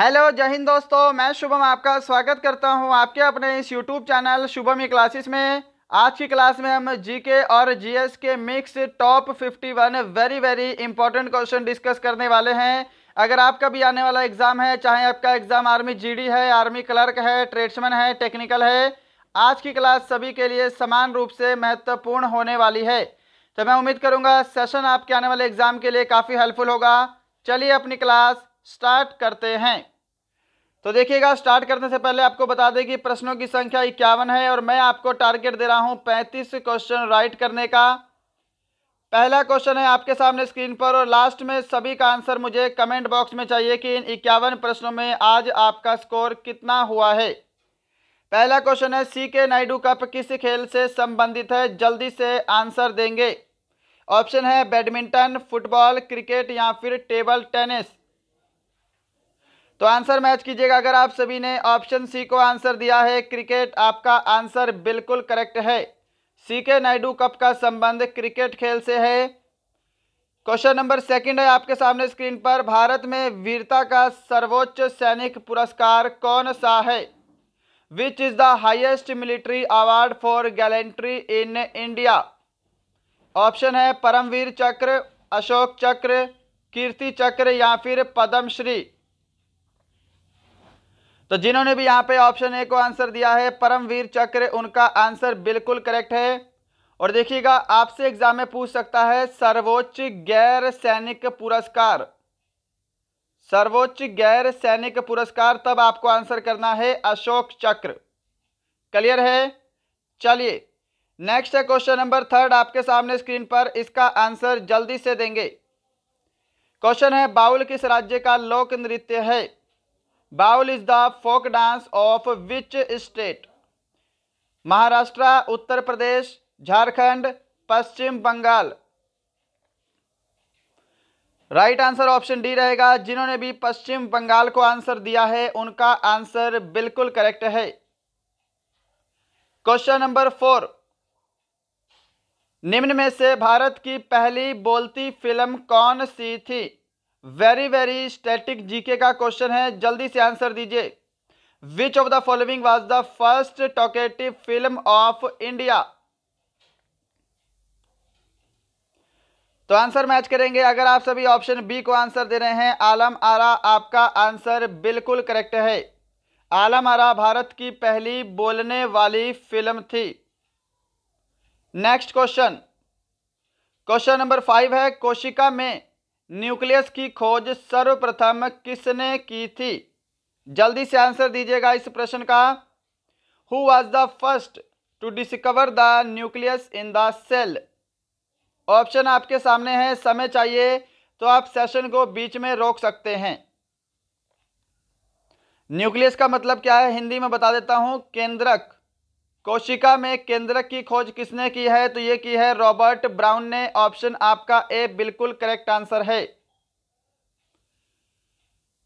hello जय हिंद दोस्तों मैं शुभम आपका स्वागत करता हूं आपके अपने इस यूट्यूब चैनल शुभम क्लासेस में आज की क्लास में हम जीके और जीएस के mix top fifty one very very important question discuss करने वाले हैं अगर आपका भी आने वाला एग्ज़ाम है चाहे आपका एग्ज़ाम आर्मी जी है आर्मी क्लर्क है ट्रेड्समैन है टेक्निकल है आज की क्लास सभी के लिए समान रूप से महत्वपूर्ण होने वाली है तो मैं उम्मीद करूंगा सेशन आपके आने वाले एग्ज़ाम के लिए काफ़ी हेल्पफुल होगा चलिए अपनी क्लास स्टार्ट करते हैं तो देखिएगा स्टार्ट करने से पहले आपको बता दें कि प्रश्नों की संख्या इक्यावन है और मैं आपको टारगेट दे रहा हूं पैंतीस क्वेश्चन राइट करने का पहला क्वेश्चन है आपके सामने स्क्रीन पर और लास्ट में सभी का आंसर मुझे कमेंट बॉक्स में चाहिए कि इन इक्यावन प्रश्नों में आज आपका स्कोर कितना हुआ है पहला क्वेश्चन है सी के नायडू कप किस खेल से संबंधित है जल्दी से आंसर देंगे ऑप्शन है बैडमिंटन फुटबॉल क्रिकेट या फिर टेबल टेनिस तो आंसर मैच कीजिएगा अगर आप सभी ने ऑप्शन सी को आंसर दिया है क्रिकेट आपका आंसर बिल्कुल करेक्ट है सी के नायडू कप का संबंध क्रिकेट खेल से है क्वेश्चन नंबर सेकंड है आपके सामने स्क्रीन पर भारत में वीरता का सर्वोच्च सैनिक पुरस्कार कौन सा है which is the highest military award for gallantry in India option है परमवीर चक्र अशोक चक्र कीर्ति चक्र या फिर पद्मश्री तो जिन्होंने भी यहाँ पे ऑप्शन ए को आंसर दिया है परमवीर चक्र उनका आंसर बिल्कुल करेक्ट है और देखिएगा आपसे एग्जाम में पूछ सकता है सर्वोच्च गैर सैनिक पुरस्कार सर्वोच्च गैर सैनिक पुरस्कार तब आपको आंसर करना है अशोक चक्र क्लियर है चलिए नेक्स्ट है क्वेश्चन नंबर थर्ड आपके सामने स्क्रीन पर इसका आंसर जल्दी से देंगे क्वेश्चन है बाउल किस राज्य का लोक नृत्य है Baul is the folk dance of which state Maharashtra Uttar Pradesh Jharkhand Paschim Bengal right answer option D रहेगा जिन्होंने भी पश्चिम बंगाल को आंसर दिया है उनका आंसर बिल्कुल करेक्ट है क्वेश्चन नंबर फोर निम्न में से भारत की पहली बोलती फिल्म कौन सी थी वेरी वेरी स्टैटिक जीके का क्वेश्चन है जल्दी से आंसर दीजिए which of the following was the first talkative film of India तो आंसर मैच करेंगे अगर आप सभी ऑप्शन बी को आंसर दे रहे हैं आलम आरा आपका आंसर बिल्कुल करेक्ट है आलम आरा भारत की पहली बोलने वाली फिल्म थी next question question number five है कोशिका में न्यूक्लियस की खोज सर्वप्रथम किसने की थी जल्दी से आंसर दीजिएगा इस प्रश्न का who was the first to discover the nucleus in the cell option आपके सामने है समय चाहिए तो आप सेशन को बीच में रोक सकते हैं न्यूक्लियस का मतलब क्या है हिंदी में बता देता हूं केंद्रक कोशिका में केंद्रक की खोज किसने की है तो ये की है रॉबर्ट ब्राउन ने ऑप्शन आपका ए बिल्कुल करेक्ट आंसर है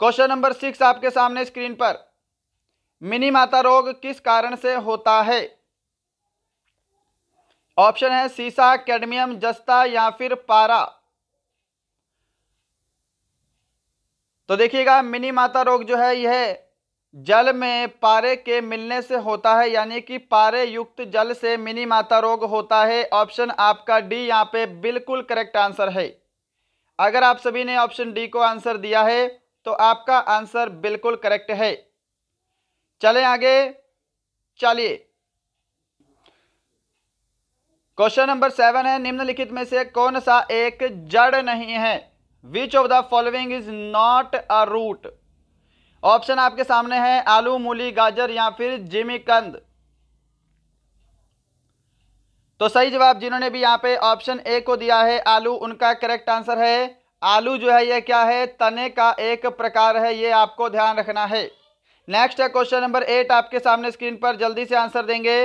क्वेश्चन नंबर सिक्स आपके सामने स्क्रीन पर मिनी माता रोग किस कारण से होता है ऑप्शन है सीसा कैडमियम जस्ता या फिर पारा तो देखिएगा मिनी माता रोग जो है यह जल में पारे के मिलने से होता है यानी कि पारे युक्त जल से मिनी माता रोग होता है ऑप्शन आपका डी यहाँ पे बिल्कुल करेक्ट आंसर है अगर आप सभी ने ऑप्शन डी को आंसर दिया है तो आपका आंसर बिल्कुल करेक्ट है चले आगे चलिए क्वेश्चन नंबर सेवन है निम्नलिखित में से कौन सा एक जड़ नहीं है which of the following is not a root option आपके सामने है आलू मूली गाजर या फिर जिमीकंद तो सही जवाब जिन्होंने भी यहाँ पे ऑप्शन ए को दिया है आलू उनका करेक्ट आंसर है आलू जो है ये क्या है तने का एक प्रकार है ये आपको ध्यान रखना है नेक्स्ट है क्वेश्चन नंबर एट आपके सामने स्क्रीन पर जल्दी से आंसर देंगे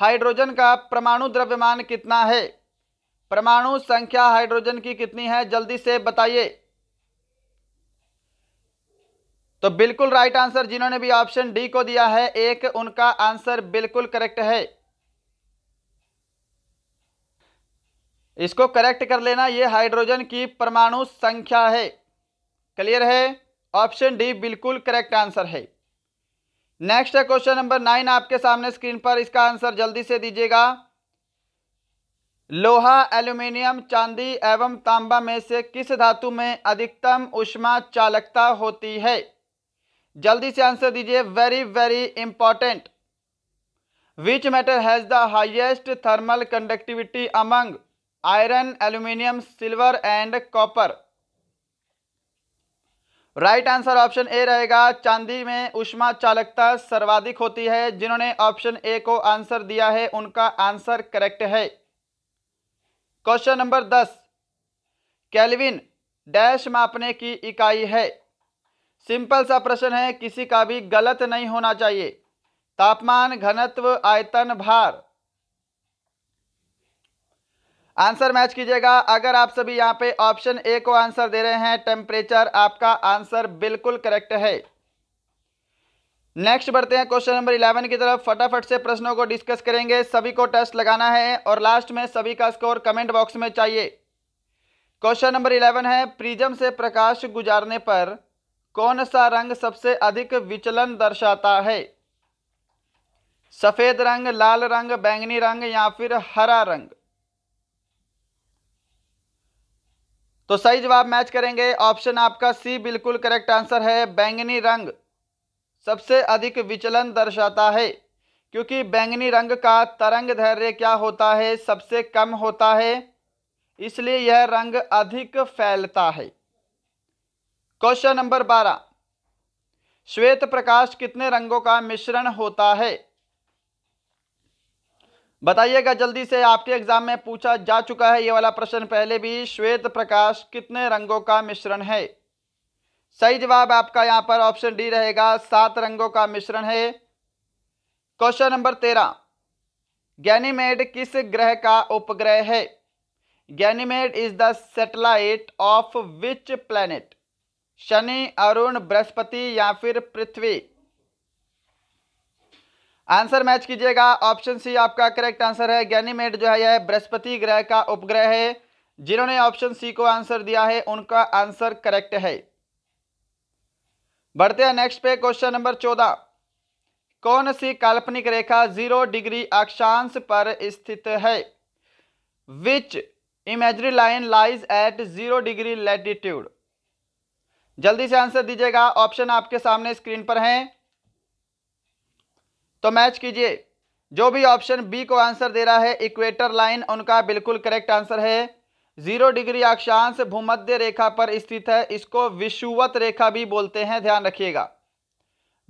हाइड्रोजन का परमाणु द्रव्यमान कितना है परमाणु संख्या हाइड्रोजन की कितनी है जल्दी से बताइए तो बिल्कुल राइट आंसर जिन्होंने भी ऑप्शन डी को दिया है एक उनका आंसर बिल्कुल करेक्ट है इसको करेक्ट कर लेना ये हाइड्रोजन की परमाणु संख्या है क्लियर है ऑप्शन डी बिल्कुल करेक्ट आंसर है नेक्स्ट है क्वेश्चन नंबर नाइन आपके सामने स्क्रीन पर इसका आंसर जल्दी से दीजिएगा लोहा एल्यूमिनियम चांदी एवं तांबा में से किस धातु में अधिकतम उष्मा चालकता होती है जल्दी से आंसर दीजिए very very important which metal has the highest thermal conductivity among iron aluminium silver and copper right answer option A रहेगा चांदी में उष्मा चालकता सर्वाधिक होती है जिन्होंने ऑप्शन ए को आंसर दिया है उनका आंसर करेक्ट है क्वेश्चन नंबर दस कैलविन डैश मापने की इकाई है सिंपल सा प्रश्न है किसी का भी गलत नहीं होना चाहिए तापमान घनत्व आयतन भार आंसर मैच कीजिएगा अगर आप सभी यहां पे ऑप्शन ए को आंसर दे रहे हैं टेम्परेचर आपका आंसर बिल्कुल करेक्ट है नेक्स्ट बढ़ते हैं क्वेश्चन नंबर इलेवन की तरफ फटाफट से प्रश्नों को डिस्कस करेंगे सभी को टेस्ट लगाना है और लास्ट में सभी का स्कोर कमेंट बॉक्स में चाहिए क्वेश्चन नंबर इलेवन है प्रिज्म से प्रकाश गुजारने पर कौन सा रंग सबसे अधिक विचलन दर्शाता है सफ़ेद रंग लाल रंग बैंगनी रंग या फिर हरा रंग तो सही जवाब मैच करेंगे ऑप्शन आपका सी बिल्कुल करेक्ट आंसर है बैंगनी रंग सबसे अधिक विचलन दर्शाता है क्योंकि बैंगनी रंग का तरंग धैर्य क्या होता है सबसे कम होता है इसलिए यह रंग अधिक फैलता है क्वेश्चन नंबर बारह श्वेत प्रकाश कितने रंगों का मिश्रण होता है बताइएगा जल्दी से आपके एग्जाम में पूछा जा चुका है ये वाला प्रश्न पहले भी श्वेत प्रकाश कितने रंगों का मिश्रण है सही जवाब आपका यहां पर ऑप्शन डी रहेगा सात रंगों का मिश्रण है क्वेश्चन नंबर तेरह गैनीमेड किस ग्रह का उपग्रह है Ganymede is the satellite of which planet शनि अरुण बृहस्पति या फिर पृथ्वी आंसर मैच कीजिएगा ऑप्शन सी आपका करेक्ट आंसर है गैनीमेड जो है यह बृहस्पति ग्रह का उपग्रह है जिन्होंने ऑप्शन सी को आंसर दिया है उनका आंसर करेक्ट है बढ़ते हैं नेक्स्ट पे क्वेश्चन नंबर चौदह कौन सी काल्पनिक रेखा जीरो डिग्री अक्षांश पर स्थित है which imagery line lies at zero degree latitude जल्दी से आंसर दीजिएगा ऑप्शन आपके सामने स्क्रीन पर हैं तो मैच कीजिए जो भी ऑप्शन बी को आंसर दे रहा है इक्वेटर लाइन उनका बिल्कुल करेक्ट आंसर है जीरो डिग्री अक्षांश भूमध्य रेखा पर स्थित है इसको विषुवत रेखा भी बोलते हैं ध्यान रखिएगा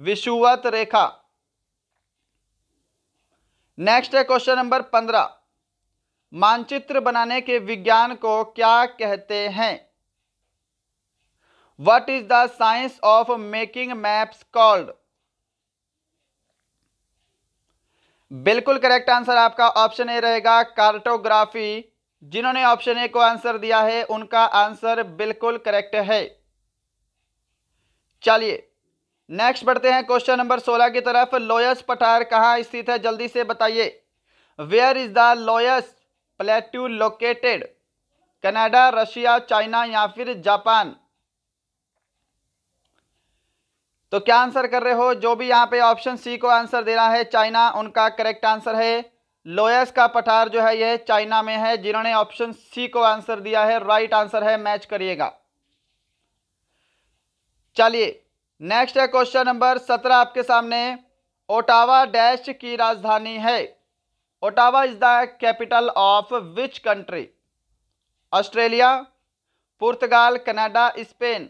विषुवत रेखा नेक्स्ट है क्वेश्चन नंबर पंद्रह मानचित्र बनाने के विज्ञान को क्या कहते हैं what is the science of making maps called बिल्कुल करेक्ट आंसर आपका ऑप्शन ए रहेगा कार्टोग्राफी जिन्होंने ऑप्शन ए को आंसर दिया है उनका आंसर बिल्कुल करेक्ट है चलिए नेक्स्ट बढ़ते हैं क्वेश्चन नंबर सोलह की तरफ लोयस पठार कहाँ स्थित है जल्दी से बताइए where is the loess plateau located Canada Russia China या फिर जापान तो क्या आंसर कर रहे हो जो भी यहाँ पे ऑप्शन सी को आंसर देना है चाइना उनका करेक्ट आंसर है लोयस का पठार जो है यह चाइना में है जिन्होंने ऑप्शन सी को आंसर दिया है राइट आंसर है मैच करिएगा चलिए नेक्स्ट है क्वेश्चन नंबर सत्रह आपके सामने ओटावा डैश की राजधानी है Ottawa is the capital of which country Australia Portugal Canada Spain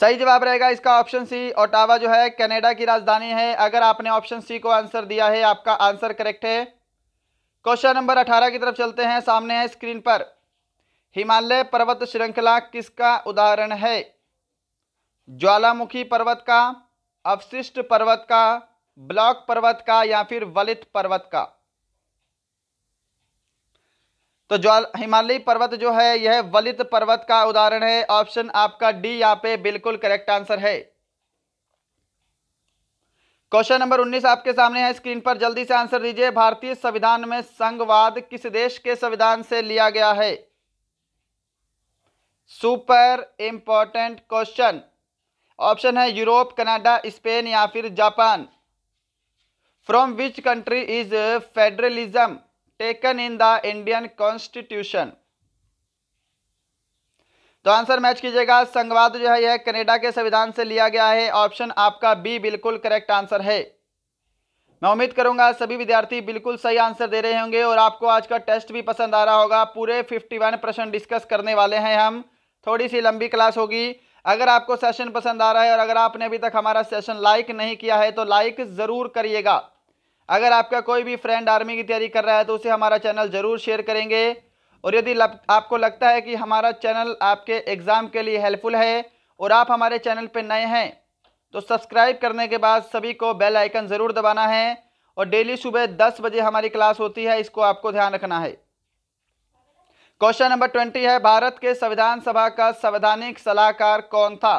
सही जवाब रहेगा इसका ऑप्शन सी ओटावा जो है कनाडा की राजधानी है अगर आपने ऑप्शन सी को आंसर दिया है आपका आंसर करेक्ट है क्वेश्चन नंबर अठारह की तरफ चलते हैं सामने है स्क्रीन पर हिमालय पर्वत श्रृंखला किसका उदाहरण है ज्वालामुखी पर्वत का अवशिष्ट पर्वत का ब्लॉक पर्वत का या फिर वलित पर्वत का तो ज्वाल हिमालयी पर्वत जो है यह वलित पर्वत का उदाहरण है ऑप्शन आपका डी यहां पे बिल्कुल करेक्ट आंसर है क्वेश्चन नंबर 19 आपके सामने है स्क्रीन पर जल्दी से आंसर दीजिए भारतीय संविधान में संघवाद किस देश के संविधान से लिया गया है सुपर इंपॉर्टेंट क्वेश्चन ऑप्शन है यूरोप कनाडा स्पेन या फिर Japan from which country is federalism taken in the Indian constitution तो आंसर मैच कीजिएगा संघवाद जो है यह कनाडा के संविधान से लिया गया है ऑप्शन आपका बी बिल्कुल करेक्ट आंसर है मैं उम्मीद करूंगा सभी विद्यार्थी बिल्कुल सही आंसर दे रहे होंगे और आपको आज का टेस्ट भी पसंद आ रहा होगा पूरे 51 परसेंट डिस्कस करने वाले हैं हम थोड़ी सी लंबी क्लास होगी अगर आपको सेशन पसंद आ रहा है और अगर आपने अभी तक हमारा सेशन लाइक नहीं किया है तो लाइक ज़रूर करिएगा अगर आपका कोई भी फ्रेंड आर्मी की तैयारी कर रहा है तो उसे हमारा चैनल ज़रूर शेयर करेंगे और यदि लग, आपको लगता है कि हमारा चैनल आपके एग्ज़ाम के लिए हेल्पफुल है और आप हमारे चैनल पर नए हैं तो सब्सक्राइब करने के बाद सभी को बेल आइकन ज़रूर दबाना है और डेली सुबह दस बजे हमारी क्लास होती है इसको आपको ध्यान रखना है क्वेश्चन नंबर ट्वेंटी है भारत के संविधान सभा का संवैधानिक सलाहकार कौन था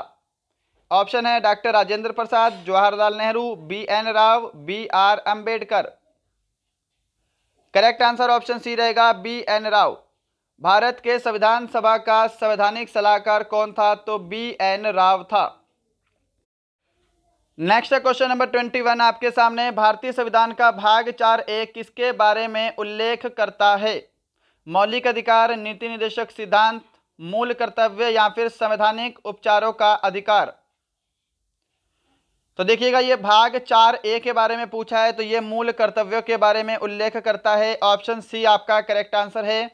ऑप्शन है doctor Rajendra Prasad Jawaharlal Nehru B N Rao B R Ambedkar correct answer option C रहेगा बी एन राव भारत के संविधान सभा का संवैधानिक सलाहकार कौन था तो बी एन राव था next question number twenty one आपके सामने भारतीय संविधान का भाग चार ए किसके बारे में उल्लेख करता है मौलिक अधिकार नीति निदेशक सिद्धांत मूल कर्तव्य या फिर संवैधानिक उपचारों का अधिकार तो देखिएगा ये भाग चार ए के बारे में पूछा है तो ये मूल कर्तव्यों के बारे में उल्लेख करता है ऑप्शन सी आपका करेक्ट आंसर है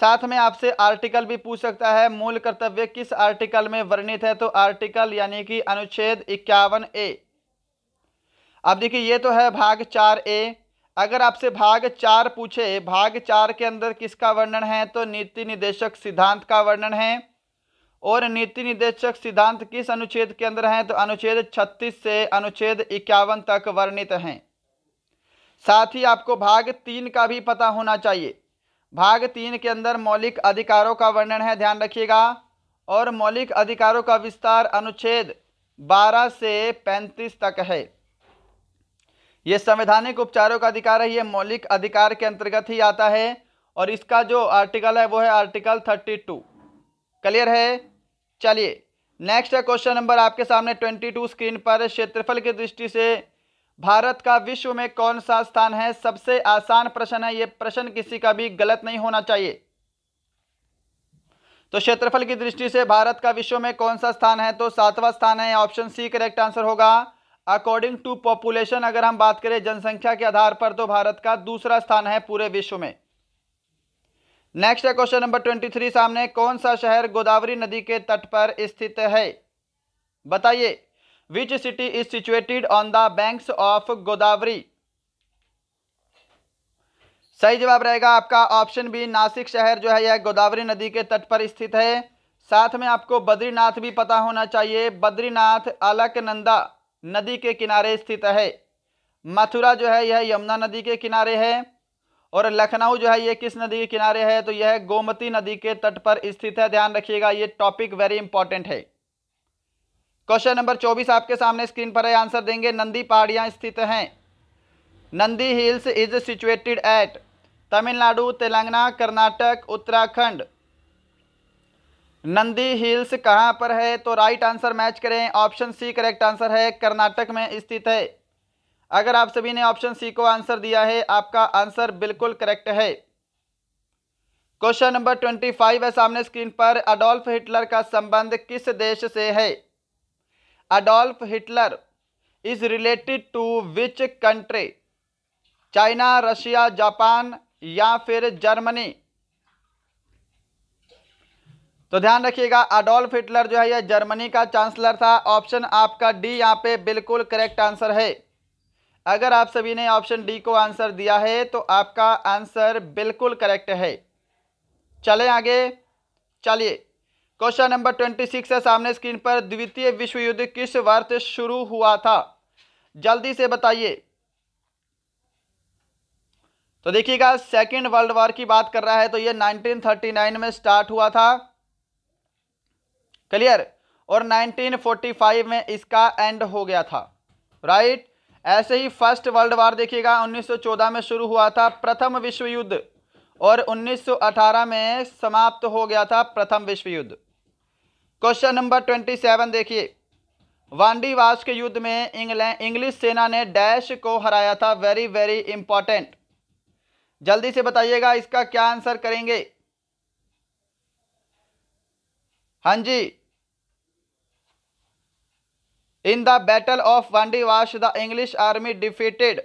साथ में आपसे आर्टिकल भी पूछ सकता है मूल कर्तव्य किस आर्टिकल में वर्णित है तो आर्टिकल यानी कि अनुच्छेद इक्यावन ए अब देखिए ये तो है भाग चार ए अगर आपसे भाग चार पूछे भाग चार के अंदर किसका वर्णन है तो नीति निदेशक सिद्धांत का वर्णन है और नीति निदेशक सिद्धांत किस अनुच्छेद के अंदर हैं तो अनुच्छेद 36 से अनुच्छेद इक्यावन तक वर्णित हैं साथ ही आपको भाग तीन का भी पता होना चाहिए भाग तीन के अंदर मौलिक अधिकारों का वर्णन है ध्यान रखिएगा और मौलिक अधिकारों का विस्तार अनुच्छेद 12 से 35 तक है ये संवैधानिक उपचारों का अधिकार है ये मौलिक अधिकार के अंतर्गत ही आता है और इसका जो आर्टिकल है वो है आर्टिकल टू क्लियर है चलिए नेक्स्ट है क्वेश्चन नंबर आपके सामने ट्वेंटी टू स्क्रीन पर क्षेत्रफल की दृष्टि से भारत का विश्व में कौन सा स्थान है सबसे आसान प्रश्न है ये प्रश्न किसी का भी गलत नहीं होना चाहिए तो क्षेत्रफल की दृष्टि से भारत का विश्व में कौन सा स्थान है तो सातवां स्थान है ऑप्शन सी करेक्ट आंसर होगा अकॉर्डिंग टू पॉपुलेशन अगर हम बात करें जनसंख्या के आधार पर तो भारत का दूसरा स्थान है पूरे विश्व में नेक्स्ट है क्वेश्चन नंबर ट्वेंटी थ्री सामने कौन सा शहर गोदावरी नदी के तट पर स्थित है बताइए which city is situated on the banks of Godavari सही जवाब रहेगा आपका ऑप्शन बी नासिक शहर जो है यह गोदावरी नदी के तट पर स्थित है साथ में आपको बद्रीनाथ भी पता होना चाहिए बद्रीनाथ अलकनंदा नदी के किनारे स्थित है मथुरा जो है यह यमुना नदी के किनारे है और लखनऊ जो है ये किस नदी के किनारे है तो यह गोमती नदी के तट पर स्थित है ध्यान रखिएगा ये टॉपिक वेरी इंपॉर्टेंट है क्वेश्चन नंबर चौबीस आपके सामने स्क्रीन पर है आंसर देंगे नंदी पहाड़ियाँ स्थित हैं Nandi hills is situated at Tamil Nadu Telangana Karnataka Uttarakhand Nandi hills कहाँ पर है तो राइट आंसर मैच करें ऑप्शन सी करेक्ट आंसर है कर्नाटक में स्थित है अगर आप सभी ने ऑप्शन सी को आंसर दिया है आपका आंसर बिल्कुल करेक्ट है क्वेश्चन नंबर ट्वेंटी फाइव है सामने स्क्रीन पर अडोल्फ हिटलर का संबंध किस देश से है Adolf Hitler is related to which country China Russia Japan या फिर जर्मनी तो ध्यान रखिएगा अडोल्फ हिटलर जो है यह जर्मनी का चांसलर था ऑप्शन आपका डी यहां पे बिल्कुल करेक्ट आंसर है अगर आप सभी ने ऑप्शन डी को आंसर दिया है तो आपका आंसर बिल्कुल करेक्ट है चले आगे चलिए क्वेश्चन नंबर ट्वेंटी सिक्स है सामने स्क्रीन पर द्वितीय विश्व युद्ध किस वर्ष शुरू हुआ था जल्दी से बताइए तो देखिएगा सेकेंड वर्ल्ड वॉर की बात कर रहा है तो ये 1939 में स्टार्ट हुआ था क्लियर और 1945 में इसका एंड हो गया था राइट ऐसे ही फर्स्ट वर्ल्ड वार देखिएगा 1914 में शुरू हुआ था प्रथम विश्व युद्ध और 1918 में समाप्त हो गया था प्रथम विश्व युद्ध क्वेश्चन नंबर 27 देखिए वांडी वास के युद्ध में इंग्लैंड इंग्लिश सेना ने डैश को हराया था वेरी वेरी इंपॉर्टेंट जल्दी से बताइएगा इसका क्या आंसर करेंगे हाँ जी in the battle of Wandiwash the English army defeated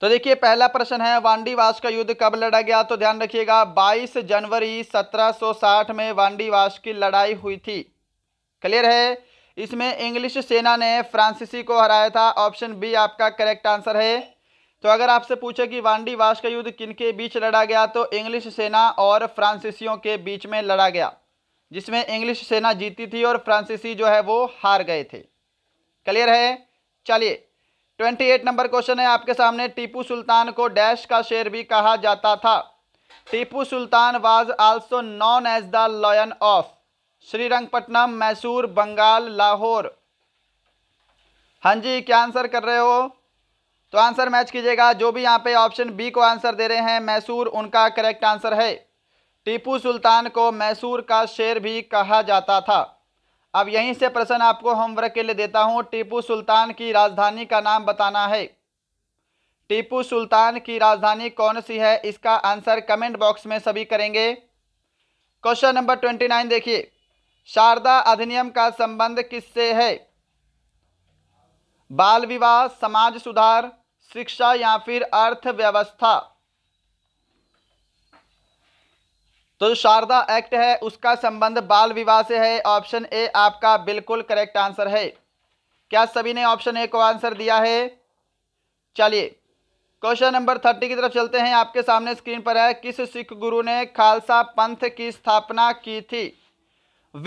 तो देखिए पहला प्रश्न है वांडीवास का युद्ध कब लड़ा गया तो ध्यान रखिएगा 22 जनवरी 1760 में वांडीवास की लड़ाई हुई थी क्लियर है इसमें इंग्लिश सेना ने फ्रांसीसी को हराया था ऑप्शन बी आपका करेक्ट आंसर है तो अगर आपसे पूछे कि वांडीवास का युद्ध किनके बीच लड़ा गया तो इंग्लिश सेना और फ्रांसीसियों के बीच में लड़ा गया जिसमें इंग्लिश सेना जीती थी और फ्रांसीसी जो है वो हार गए थे क्लियर है चलिए ट्वेंटी एट नंबर क्वेश्चन है आपके सामने टीपू सुल्तान को डैश का शेर भी कहा जाता था Tipu Sultan was also known as the lion of Srirangapatnam Mysore Bengal Lahore हाँ जी क्या आंसर कर रहे हो तो आंसर मैच कीजिएगा जो भी यहाँ पे ऑप्शन बी को आंसर दे रहे हैं मैसूर उनका करेक्ट आंसर है टीपू सुल्तान को मैसूर का शेर भी कहा जाता था अब यहीं से प्रश्न आपको होमवर्क के लिए देता हूँ टीपू सुल्तान की राजधानी का नाम बताना है टीपू सुल्तान की राजधानी कौन सी है इसका आंसर कमेंट बॉक्स में सभी करेंगे क्वेश्चन नंबर ट्वेंटी नाइन देखिए शारदा अधिनियम का संबंध किससे है बाल विवाह समाज सुधार शिक्षा या फिर अर्थव्यवस्था तो जो शारदा एक्ट है उसका संबंध बाल विवाह से है ऑप्शन ए आपका बिल्कुल करेक्ट आंसर है क्या सभी ने ऑप्शन ए को आंसर दिया है चलिए क्वेश्चन नंबर थर्टी की तरफ चलते हैं आपके सामने स्क्रीन पर है किस सिख गुरु ने खालसा पंथ की स्थापना की थी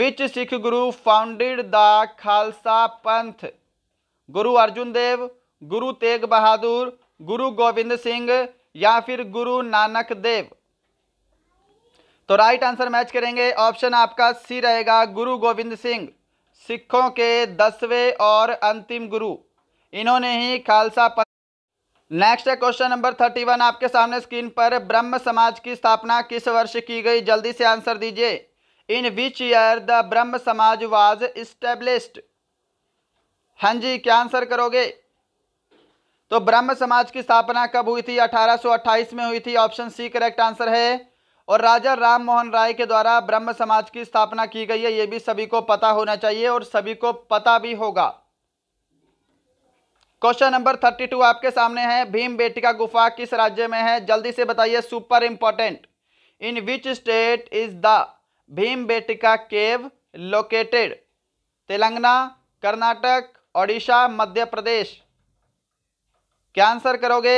विच सिख गुरु फाउंडेड द खालसा पंथ गुरु अर्जुन देव गुरु तेग बहादुर गुरु गोविंद सिंह या फिर गुरु नानक देव तो राइट आंसर मैच करेंगे ऑप्शन आपका सी रहेगा गुरु गोविंद सिंह सिखों के दसवें और अंतिम गुरु इन्होंने ही खालसा पंथ नेक्स्ट है क्वेश्चन नंबर थर्टी वन आपके सामने स्क्रीन पर ब्रह्म समाज की स्थापना किस वर्ष की गई जल्दी से आंसर दीजिए इन विच ईयर द ब्रह्म समाज वाज इस्टेब्लिश्ड हाँ जी क्या आंसर करोगे तो ब्रह्म समाज की स्थापना कब हुई थी 1828 में हुई थी ऑप्शन सी करेक्ट आंसर है और राजा राम मोहन राय के द्वारा ब्रह्म समाज की स्थापना की गई है ये भी सभी को पता होना चाहिए और सभी को पता भी होगा क्वेश्चन नंबर थर्टी टू आपके सामने है भीम बेटिका गुफा किस राज्य में है जल्दी से बताइए super important in which state is the Bhimbetka cave located Telangana Karnataka Odisha Madhya Pradesh क्या आंसर करोगे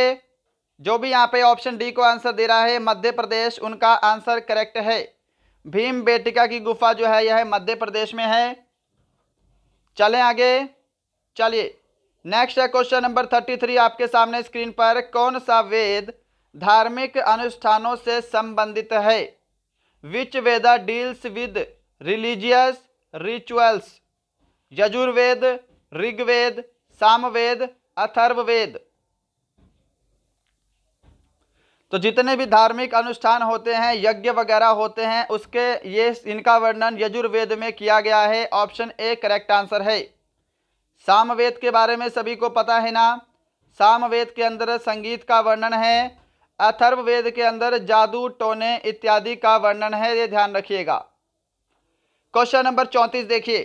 जो भी यहाँ पे ऑप्शन डी को आंसर दे रहा है मध्य प्रदेश उनका आंसर करेक्ट है भीम बेटिका की गुफा जो है यह मध्य प्रदेश में है चलें आगे चलिए नेक्स्ट है क्वेश्चन नंबर थर्टी थ्री आपके सामने स्क्रीन पर कौन सा वेद धार्मिक अनुष्ठानों से संबंधित है which Veda deals with religious rituals Yajurveda Rigveda Samaveda Atharvaveda तो जितने भी धार्मिक अनुष्ठान होते हैं यज्ञ वगैरह होते हैं उसके ये इनका वर्णन यजुर्वेद में किया गया है ऑप्शन ए करेक्ट आंसर है सामवेद के बारे में सभी को पता है ना सामवेद के अंदर संगीत का वर्णन है अथर्ववेद के अंदर जादू टोने इत्यादि का वर्णन है ये ध्यान रखिएगा क्वेश्चन नंबर चौंतीस देखिए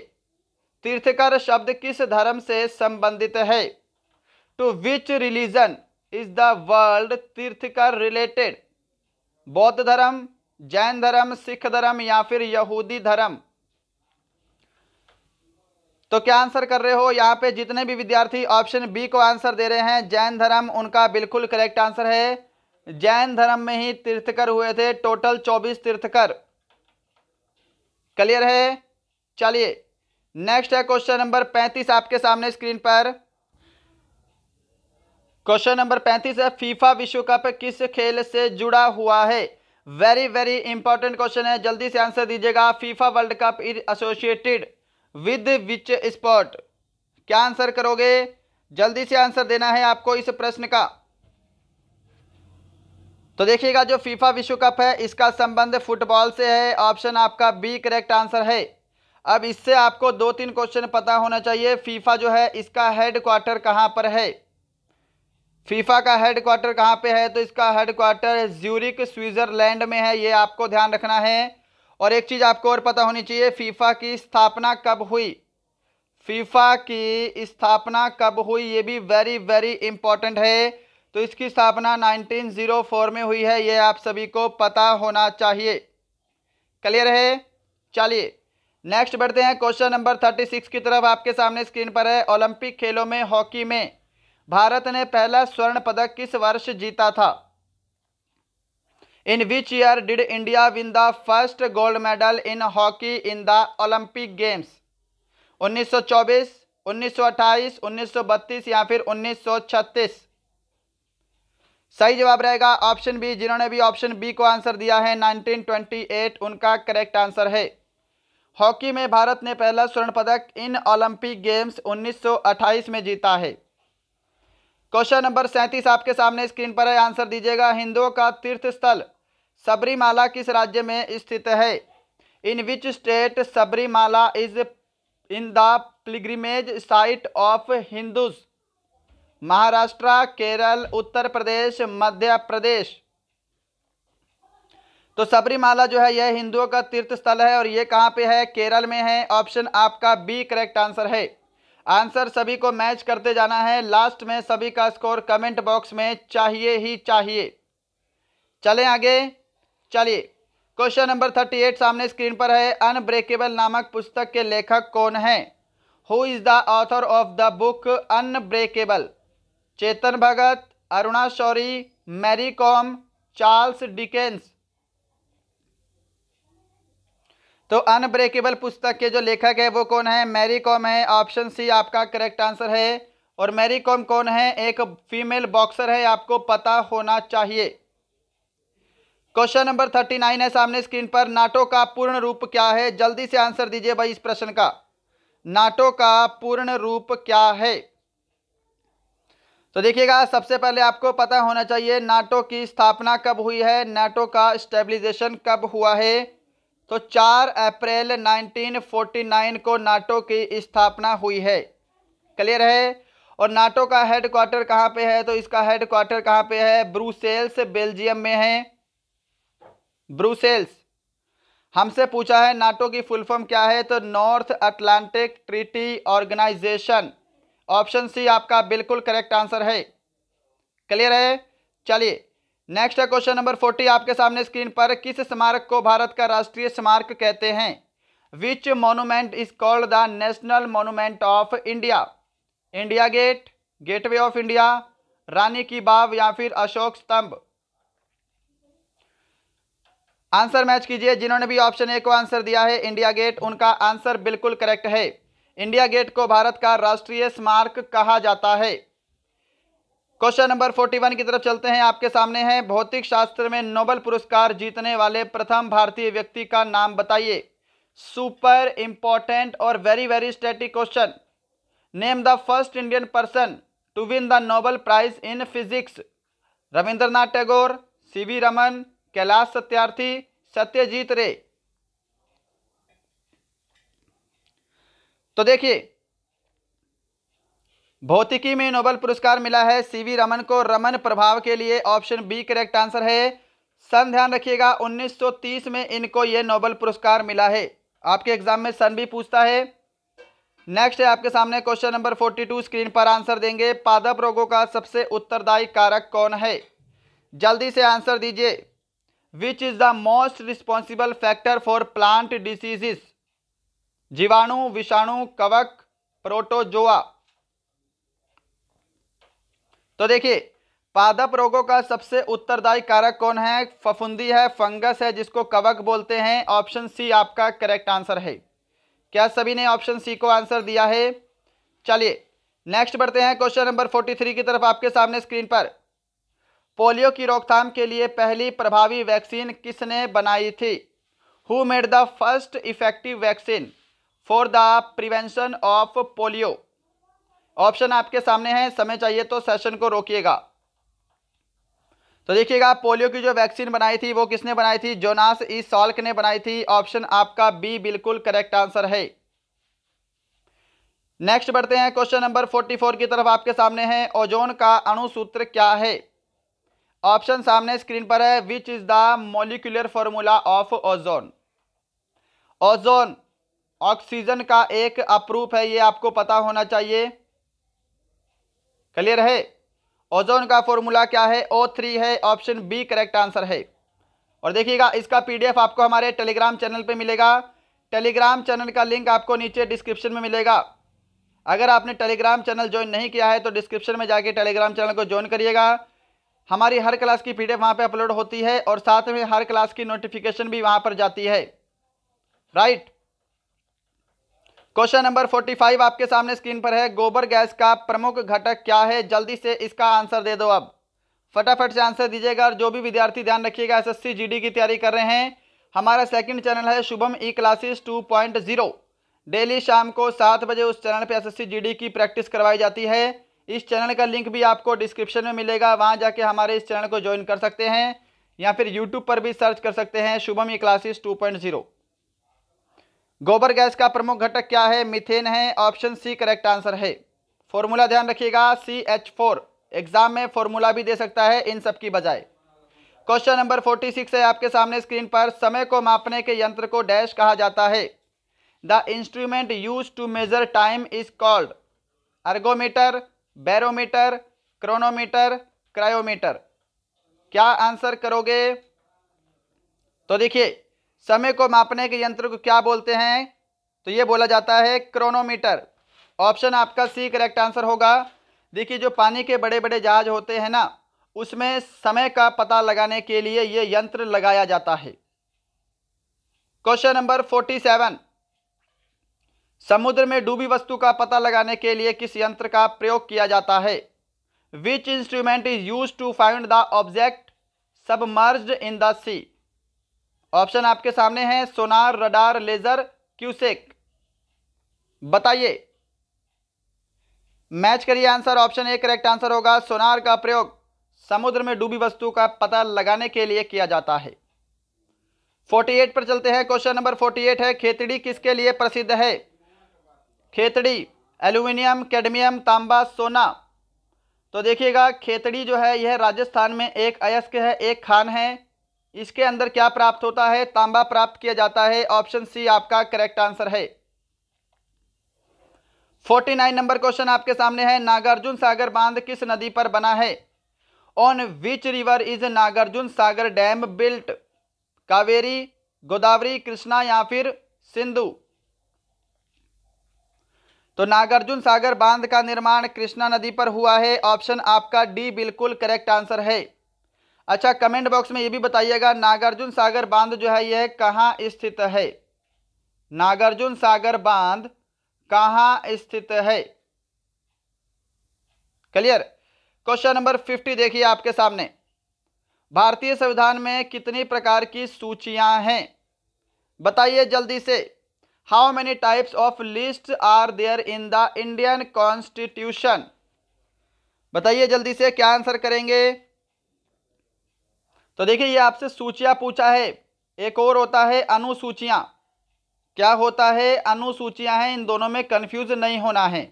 तीर्थकर शब्द किस धर्म से संबंधित है to which religion is the world Tirthankar related बौद्ध धर्म जैन धर्म सिख धर्म या फिर यहूदी धर्म तो क्या आंसर कर रहे हो यहाँ पे जितने भी विद्यार्थी ऑप्शन बी को आंसर दे रहे हैं जैन धर्म उनका बिल्कुल करेक्ट आंसर है जैन धर्म में ही तीर्थकर हुए थे टोटल चौबीस तीर्थकर क्लियर है चलिए नेक्स्ट है क्वेश्चन नंबर पैंतीस आपके सामने स्क्रीन पर क्वेश्चन नंबर पैंतीस है फीफा विश्व कप किस खेल से जुड़ा हुआ है वेरी वेरी इंपॉर्टेंट क्वेश्चन है जल्दी से आंसर दीजिएगा FIFA world cup is associated with which sport क्या आंसर करोगे जल्दी से आंसर देना है आपको इस प्रश्न का तो देखिएगा जो फीफा विश्व कप है इसका संबंध फुटबॉल से है ऑप्शन आपका बी करेक्ट आंसर है अब इससे आपको दो तीन क्वेश्चन पता होना चाहिए फीफा जो है इसका हेड क्वार्टर कहाँ पर है फीफा का हेड क्वार्टर कहाँ पे है तो इसका हेड क्वार्टर ज्यूरिक स्विट्ज़रलैंड में है ये आपको ध्यान रखना है और एक चीज़ आपको और पता होनी चाहिए फीफा की स्थापना कब हुई फीफा की स्थापना कब हुई ये भी वेरी वेरी इंपॉर्टेंट है तो इसकी स्थापना 1904 में हुई है ये आप सभी को पता होना चाहिए क्लियर है चलिए नेक्स्ट बढ़ते हैं क्वेश्चन नंबर 36 की तरफ आपके सामने स्क्रीन पर है ओलंपिक खेलों में हॉकी में भारत ने पहला स्वर्ण पदक किस वर्ष जीता था in which year did India win the first gold medal in hockey in the Olympic games 1924, 1928, 1932 या फिर 1936 सही जवाब रहेगा ऑप्शन बी जिन्होंने भी ऑप्शन बी को आंसर दिया है 1928 उनका करेक्ट आंसर है हॉकी में भारत ने पहला स्वर्ण पदक इन ओलंपिक गेम्स 1928 में जीता है क्वेश्चन नंबर सैंतीस आपके सामने स्क्रीन पर है आंसर दीजिएगा हिंदुओं का तीर्थ स्थल सबरीमाला किस राज्य में स्थित है in which state Sabarimala is in the pilgrimage site of Hindus Maharashtra Kerala Uttar Pradesh Madhya Pradesh तो सबरीमाला जो है यह हिंदुओं का तीर्थ स्थल है और ये कहाँ पे है केरल में है ऑप्शन आपका बी करेक्ट आंसर है आंसर सभी को मैच करते जाना है लास्ट में सभी का स्कोर कमेंट बॉक्स में चाहिए ही चाहिए चलें आगे चलिए क्वेश्चन नंबर थर्टी एट सामने स्क्रीन पर है अनब्रेकेबल नामक पुस्तक के लेखक कौन है who is the author of the book Unbreakable Chetan Bhagat Aruna Shourie Mary Kom Charles Dickens तो अनब्रेकेबल पुस्तक के जो लेखक है वो कौन है मैरी कॉम है ऑप्शन सी आपका करेक्ट आंसर है और मैरी कॉम कौन है एक फीमेल बॉक्सर है आपको पता होना चाहिए क्वेश्चन नंबर थर्टी नाइन है सामने स्क्रीन पर नाटो का पूर्ण रूप क्या है जल्दी से आंसर दीजिए भाई इस प्रश्न का नाटो का पूर्ण रूप क्या है तो देखिएगा सबसे पहले आपको पता होना चाहिए नाटो की स्थापना कब हुई है नाटो का स्टेबलाइजेशन कब हुआ है तो 4 अप्रैल 1949 को नाटो की स्थापना हुई है क्लियर है और नाटो का हेड क्वार्टर कहाँ पे है तो इसका हेड क्वार्टर कहाँ पे है ब्रूसेल्स बेल्जियम में है ब्रूसेल्स हमसे पूछा है नाटो की फुल फॉर्म क्या है तो North Atlantic Treaty Organization option C आपका बिल्कुल करेक्ट आंसर है क्लियर है चलिए नेक्स्ट है क्वेश्चन नंबर फोर्टी आपके सामने स्क्रीन पर किस स्मारक को भारत का राष्ट्रीय स्मारक कहते हैं which monument is called the national monument of India India Gate Gateway of India Rani ki Vav या फिर अशोक स्तंभ आंसर मैच कीजिए जिन्होंने भी ऑप्शन ए को आंसर दिया है इंडिया गेट उनका आंसर बिल्कुल करेक्ट है इंडिया गेट को भारत का राष्ट्रीय स्मारक कहा जाता है क्वेश्चन नंबर 41 की तरफ चलते हैं आपके सामने है भौतिक शास्त्र में नोबल पुरस्कार जीतने वाले प्रथम भारतीय व्यक्ति का नाम बताइए सुपर इंपॉर्टेंट और very very static question name the first Indian person to win the Nobel prize in physics Rabindranath Tagore C V Raman Kailash Satyarthi Satyajit Ray तो देखिए भौतिकी में नोबल पुरस्कार मिला है सीवी रमन को रमन प्रभाव के लिए ऑप्शन बी करेक्ट आंसर है सन ध्यान रखिएगा 1930 में इनको ये नोबल पुरस्कार मिला है आपके एग्जाम में सन भी पूछता है नेक्स्ट है आपके सामने क्वेश्चन नंबर 42 स्क्रीन पर आंसर देंगे पादप रोगों का सबसे उत्तरदायी कारक कौन है जल्दी से आंसर दीजिए which is the most responsible factor for plant diseases जीवाणु विषाणु कवक प्रोटोजोआ तो देखिए पादप रोगों का सबसे उत्तरदायी कारक कौन है फफुंदी है फंगस है जिसको कवक बोलते हैं ऑप्शन सी आपका करेक्ट आंसर है क्या सभी ने ऑप्शन सी को आंसर दिया है चलिए नेक्स्ट बढ़ते हैं क्वेश्चन नंबर फोर्टी थ्री की तरफ आपके सामने स्क्रीन पर पोलियो की रोकथाम के लिए पहली प्रभावी वैक्सीन किसने बनाई थी who made the first effective vaccine for the prevention of polio option आपके सामने है समय चाहिए तो सेशन को रोकिएगा तो देखिएगा पोलियो की जो वैक्सीन बनाई थी वो किसने बनाई थी जोनास ई सॉल्क ने बनाई थी ऑप्शन आपका बी बिल्कुल करेक्ट आंसर है नेक्स्ट बढ़ते हैं क्वेश्चन नंबर 44 की तरफ आपके सामने है ओजोन का अणुसूत्र क्या है ऑप्शन सामने स्क्रीन पर है which is the molecular formula of ozone ozone oxygen का एक अप्रूप है ये आपको पता होना चाहिए क्लियर है ओजोन का फॉर्मूला क्या है ओ थ्री है ऑप्शन बी करेक्ट आंसर है और देखिएगा इसका पीडीएफ आपको हमारे टेलीग्राम चैनल पे मिलेगा टेलीग्राम चैनल का लिंक आपको नीचे डिस्क्रिप्शन में मिलेगा अगर आपने टेलीग्राम चैनल ज्वाइन नहीं किया है तो डिस्क्रिप्शन में जाके टेलीग्राम चैनल को ज्वाइन करिएगा हमारी हर क्लास की पीडीएफ वहाँ पे अपलोड होती है और साथ में हर क्लास की नोटिफिकेशन भी वहाँ पर जाती है राइट क्वेश्चन नंबर 45 आपके सामने स्क्रीन पर है गोबर गैस का प्रमुख घटक क्या है जल्दी से इसका आंसर दे दो अब फटाफट से आंसर दीजिएगा और जो भी विद्यार्थी ध्यान रखिएगा एसएससी जीडी की तैयारी कर रहे हैं हमारा सेकंड चैनल है शुभम ई क्लासेस 2.0 डेली शाम को सात बजे उस चैनल पर एस जीडी की प्रैक्टिस करवाई जाती है इस चैनल का लिंक भी आपको डिस्क्रिप्शन में मिलेगा वहाँ जाके हमारे इस चैनल को ज्वाइन कर सकते हैं या फिर यूट्यूब पर भी सर्च कर सकते हैं शुभम ई क्लासेस टू गोबर गैस का प्रमुख घटक क्या है मिथेन है ऑप्शन सी करेक्ट आंसर है फॉर्मूला ध्यान रखिएगा सी एच फोर एग्जाम में फॉर्मूला भी दे सकता है इन सब की बजाय क्वेश्चन नंबर फोर्टी सिक्स है आपके सामने स्क्रीन पर समय को मापने के यंत्र को डैश कहा जाता है the instrument use to measure time is called ergometer barometer chronometer cryometer क्या आंसर करोगे तो देखिए समय को मापने के यंत्र को क्या बोलते हैं तो ये बोला जाता है क्रोनोमीटर ऑप्शन आपका सी करेक्ट आंसर होगा देखिए जो पानी के बड़े बड़े जहाज होते हैं ना उसमें समय का पता लगाने के लिए ये यंत्र लगाया जाता है क्वेश्चन नंबर फोर्टी सेवन समुद्र में डूबी वस्तु का पता लगाने के लिए किस यंत्र का प्रयोग किया जाता है which instrument is use to find the object submerge in the sea option आपके सामने हैं सोनार रडार लेजर क्यूसेक बताइए मैच करिए answer option A correct answer होगा सोनार का प्रयोग समुद्र में डूबी वस्तु का पता लगाने के लिए किया जाता है 48 पर चलते हैं क्वेश्चन नंबर 48 है खेतड़ी किसके लिए प्रसिद्ध है खेतड़ी एल्यूमिनियम कैडमियम तांबा सोना तो देखिएगा खेतड़ी जो है यह राजस्थान में एक अयस्क है एक खान है इसके अंदर क्या प्राप्त होता है तांबा प्राप्त किया जाता है ऑप्शन सी आपका करेक्ट आंसर है फोर्टी नाइन नंबर क्वेश्चन आपके सामने है नागार्जुन सागर बांध किस नदी पर बना है on which river is Nagarjuna Sagar dam built Kaveri Godavari Krishna या फिर सिंधु तो नागार्जुन सागर बांध का निर्माण कृष्णा नदी पर हुआ है ऑप्शन आपका डी बिल्कुल करेक्ट आंसर है अच्छा कमेंट बॉक्स में ये भी बताइएगा नागार्जुन सागर बांध जो है यह कहाँ स्थित है नागार्जुन सागर बांध कहाँ स्थित है क्लियर क्वेश्चन नंबर फिफ्टी देखिए आपके सामने भारतीय संविधान में कितनी प्रकार की सूचियां हैं बताइए जल्दी से how many types of list are there in the Indian constitution बताइए जल्दी से क्या आंसर करेंगे तो देखिए ये आपसे सूचियाँ पूछा है एक और होता है अनुसूचियाँ क्या होता है अनुसूचियाँ हैं इन दोनों में कन्फ्यूज नहीं होना है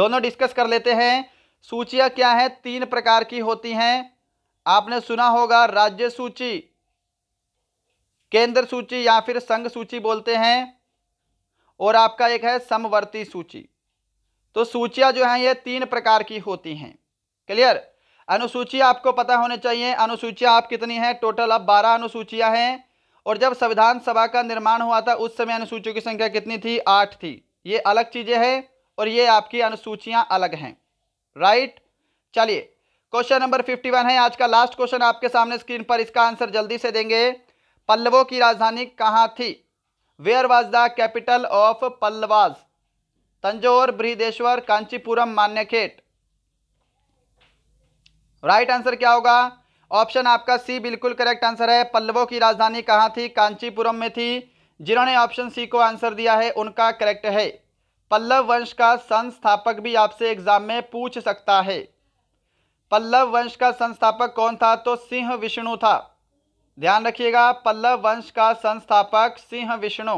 दोनों डिस्कस कर लेते हैं सूचियाँ क्या हैं तीन प्रकार की होती हैं आपने सुना होगा राज्य सूची केंद्र सूची या फिर संघ सूची बोलते हैं और आपका एक है समवर्ती सूची तो सूचियाँ जो हैं ये तीन प्रकार की होती हैं क्लियर अनुसूची आपको पता होने चाहिए अनुसूचियाँ आप कितनी हैं टोटल अब बारह अनुसूचियाँ हैं और जब संविधान सभा का निर्माण हुआ था उस समय अनुसूचियों की संख्या कितनी थी आठ थी ये अलग चीज़ें हैं और ये आपकी अनुसूचियाँ अलग हैं राइट चलिए क्वेश्चन नंबर फिफ्टी वन है आज का लास्ट क्वेश्चन आपके सामने स्क्रीन पर इसका आंसर जल्दी से देंगे पल्लवों की राजधानी कहाँ थी where was the capital of Pallavas Tanjore Brihadeshwar Kanchipuram Manyakhet right answer क्या होगा ऑप्शन आपका सी बिल्कुल करेक्ट आंसर है पल्लवों की राजधानी कहाँ थी कांचीपुरम में थी जिन्होंने ऑप्शन सी को आंसर दिया है उनका करेक्ट है पल्लव वंश का संस्थापक भी आपसे एग्जाम में पूछ सकता है पल्लव वंश का संस्थापक कौन था तो सिंह विष्णु था ध्यान रखिएगा पल्लव वंश का संस्थापक सिंह विष्णु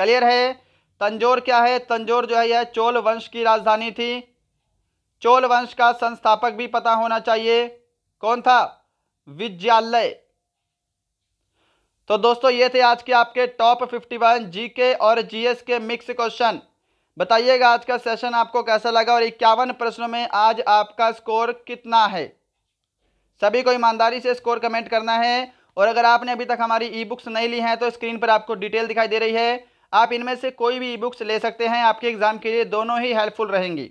क्लियर है तंजोर क्या है तंजोर जो है यह चोल वंश की राजधानी थी चोल वंश का संस्थापक भी पता होना चाहिए कौन था विज्यालय तो दोस्तों ये थे आज के आपके टॉप 51 जीके और जीएस के मिक्स क्वेश्चन बताइएगा आज का सेशन आपको कैसा लगा और इक्यावन प्रश्नों में आज आपका स्कोर कितना है सभी को ईमानदारी से स्कोर कमेंट करना है और अगर आपने अभी तक हमारी ई बुक्स नहीं ली हैं तो स्क्रीन पर आपको डिटेल दिखाई दे रही है आप इनमें से कोई भी ई बुक्स ले सकते हैं आपके एग्ज़ाम के लिए दोनों ही हेल्पफुल रहेंगी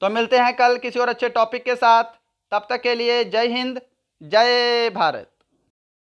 तो मिलते हैं कल किसी और अच्छे टॉपिक के साथ तब तक के लिए जय हिंद जय भारत